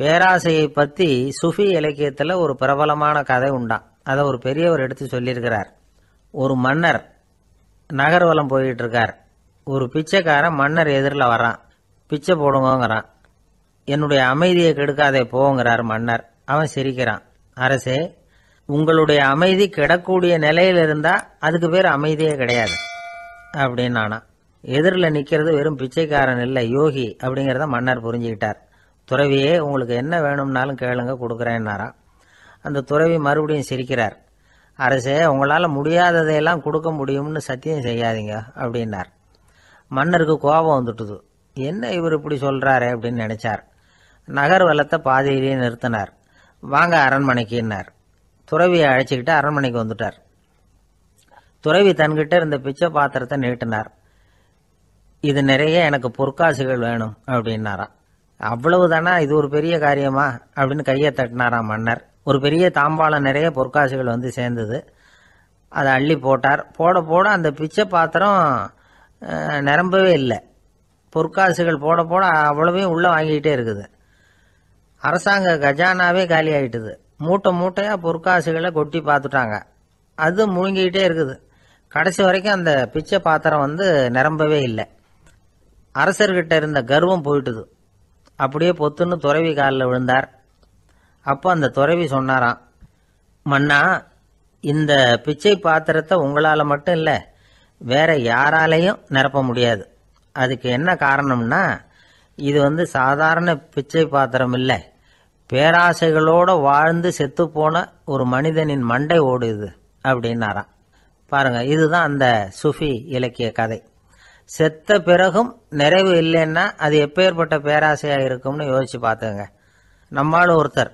பேராசையை பற்றி சுஃபி இலக்கியத்தில் ஒரு பிரபலமான கதை உண்டான் அதை ஒரு பெரியவர் எடுத்து சொல்லியிருக்கிறார் ஒரு மன்னர் நகர்வலம் போயிட்டு இருக்கார் ஒரு பிச்சைக்காரன் மன்னர் எதிரில் வரான் பிச்சை போடுங்கிறான் என்னுடைய அமைதியை கெடுக்காதே போங்கிறார் மன்னர் அவன் சிரிக்கிறான் அரசே உங்களுடைய அமைதி கிடக்கூடிய நிலையில் இருந்தால் அதுக்கு பேர் அமைதியே கிடையாது அப்படின்னு எதிரில் நிற்கிறது வெறும் பிச்சைக்காரன் இல்லை யோகி அப்படிங்கிறத மன்னர் புரிஞ்சுக்கிட்டார் துறவியே உங்களுக்கு என்ன வேணும்னாலும் கேளுங்க கொடுக்குறேன்னாரான் அந்த துறவி மறுபடியும் சிரிக்கிறார் அரசே உங்களால் முடியாததையெல்லாம் கொடுக்க முடியும்னு சத்தியம் செய்யாதீங்க அப்படின்னார் மன்னருக்கு கோபம் வந்துட்டுது என்ன இவர் இப்படி சொல்கிறாரு அப்படின்னு நினைச்சார் நகர்வலத்தை பாதையிலேயே நிறுத்தினார் வாங்க அரண்மனைக்குன்னார் துறவியை அழைச்சிக்கிட்டு அரண்மனைக்கு வந்துட்டார் துறவி தன்கிட்ட இருந்த பிச்சை பாத்திரத்தை நீட்டினார் இது நிறைய எனக்கு பொற்காசுகள் வேணும் அப்படின்னாராம் அவ்வளவு இது ஒரு பெரிய காரியமா அப்படின்னு கையை தட்டினாராம் மன்னர் ஒரு பெரிய தாம்பாளம் நிறைய பொற்காசுகள் வந்து சேர்ந்தது அதை அள்ளி போட்டார் போட போட அந்த பிச்சை பாத்திரம் நிரம்பவே இல்லை பொற்காசுகள் போட போட அவ்வளவையும் உள்ளே வாங்கிக்கிட்டே இருக்குது அரசாங்க கஜானாவே காலி ஆகிட்டுது மூட்டை மூட்டையாக பொற்காசுகளை கொட்டி பார்த்துட்டாங்க அது முழுங்கிக்கிட்டே இருக்குது கடைசி வரைக்கும் அந்த பிச்சை பாத்திரம் வந்து நிரம்பவே இல்லை அரசர்கிட்ட இருந்த கர்வம் போயிட்டுது அப்படியே பொத்துன்னு துறவி காலில் விழுந்தார் அப்போ அந்த துறவி சொன்னாராம் மன்னா இந்த பிச்சை பாத்திரத்தை உங்களால் மட்டும் இல்லை வேற யாராலையும் நிரப்ப முடியாது அதுக்கு என்ன காரணம்னா இது வந்து சாதாரண பிச்சை பாத்திரம் இல்லை பேராசைகளோடு வாழ்ந்து செத்துப்போன ஒரு மனிதனின் மண்டை ஓடுது அப்படின்னாராம் பாருங்கள் இதுதான் அந்த சுஃபி இலக்கிய கதை செத்த பிறகும் நிறைவு இல்லைன்னா அது எப்பேற்பட்ட பேராசையாக இருக்கும்னு யோசித்து பார்த்துங்க நம்மளும் ஒருத்தர்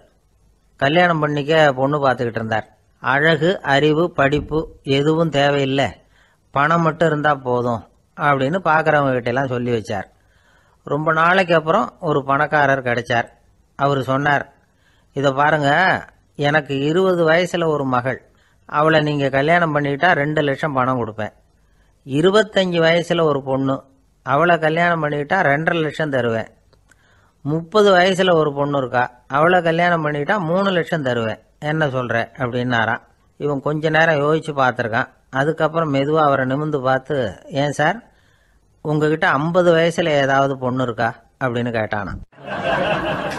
கல்யாணம் பண்ணிக்க பொண்ணு பார்த்துக்கிட்டு இருந்தார் அழகு அறிவு படிப்பு எதுவும் தேவையில்லை பணம் மட்டும் இருந்தால் போதும் அப்படின்னு பார்க்குறவங்க கிட்டெல்லாம் சொல்லி வச்சார் ரொம்ப நாளைக்கு அப்புறம் ஒரு பணக்காரர் கிடைச்சார் அவர் சொன்னார் இதை பாருங்க எனக்கு இருபது வயசில் ஒரு மகள் அவளை நீங்கள் கல்யாணம் பண்ணிட்டா ரெண்டு லட்சம் பணம் கொடுப்பேன் இருபத்தஞ்சி வயசில் ஒரு பொண்ணு அவளை கல்யாணம் பண்ணிட்டா ரெண்டரை லட்சம் தருவேன் முப்பது வயசில் ஒரு பொண்ணு இருக்கா அவளை கல்யாணம் பண்ணிட்டா மூணு லட்சம் தருவேன் என்ன சொல்கிறேன் அப்படின்னாரான் இவன் கொஞ்ச நேரம் யோசிச்சு பார்த்துருக்கான் அதுக்கப்புறம் மெதுவாக அவரை நிமிந்து பார்த்து ஏன் சார் உங்ககிட்ட ஐம்பது வயசில் ஏதாவது பொண்ணு இருக்கா அப்படின்னு கேட்டானா